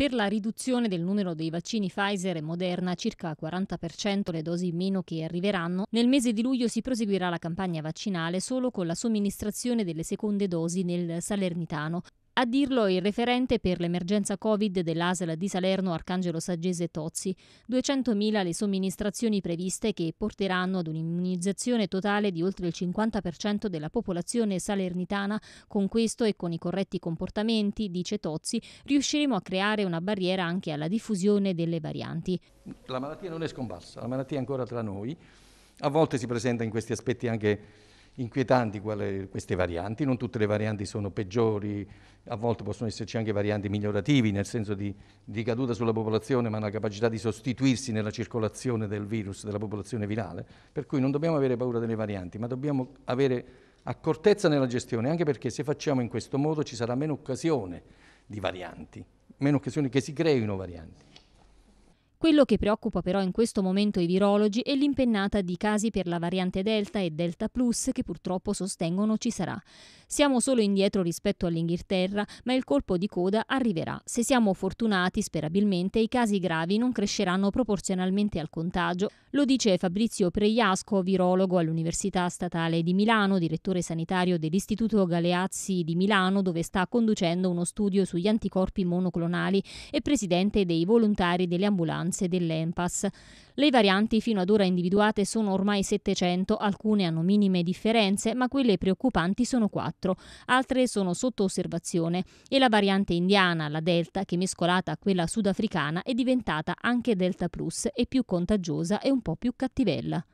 Per la riduzione del numero dei vaccini Pfizer e Moderna, circa 40% le dosi meno che arriveranno, nel mese di luglio si proseguirà la campagna vaccinale solo con la somministrazione delle seconde dosi nel Salernitano, a dirlo il referente per l'emergenza Covid dell'ASL di Salerno Arcangelo Saggese Tozzi, 200.000 le somministrazioni previste che porteranno ad un'immunizzazione totale di oltre il 50% della popolazione salernitana. Con questo e con i corretti comportamenti, dice Tozzi, riusciremo a creare una barriera anche alla diffusione delle varianti. La malattia non è scomparsa, la malattia è ancora tra noi. A volte si presenta in questi aspetti anche inquietanti queste varianti, non tutte le varianti sono peggiori, a volte possono esserci anche varianti migliorativi nel senso di, di caduta sulla popolazione ma una capacità di sostituirsi nella circolazione del virus, della popolazione virale, per cui non dobbiamo avere paura delle varianti ma dobbiamo avere accortezza nella gestione anche perché se facciamo in questo modo ci sarà meno occasione di varianti, meno occasione che si creino varianti. Quello che preoccupa però in questo momento i virologi è l'impennata di casi per la variante Delta e Delta Plus che purtroppo sostengono ci sarà. Siamo solo indietro rispetto all'Inghilterra, ma il colpo di coda arriverà. Se siamo fortunati, sperabilmente, i casi gravi non cresceranno proporzionalmente al contagio. Lo dice Fabrizio Preiasco, virologo all'Università Statale di Milano, direttore sanitario dell'Istituto Galeazzi di Milano, dove sta conducendo uno studio sugli anticorpi monoclonali e presidente dei volontari delle ambulanze istanze dell'EMPAS. Le varianti fino ad ora individuate sono ormai 700, alcune hanno minime differenze, ma quelle preoccupanti sono 4, altre sono sotto osservazione e la variante indiana, la Delta, che mescolata a quella sudafricana è diventata anche Delta Plus e più contagiosa e un po' più cattivella.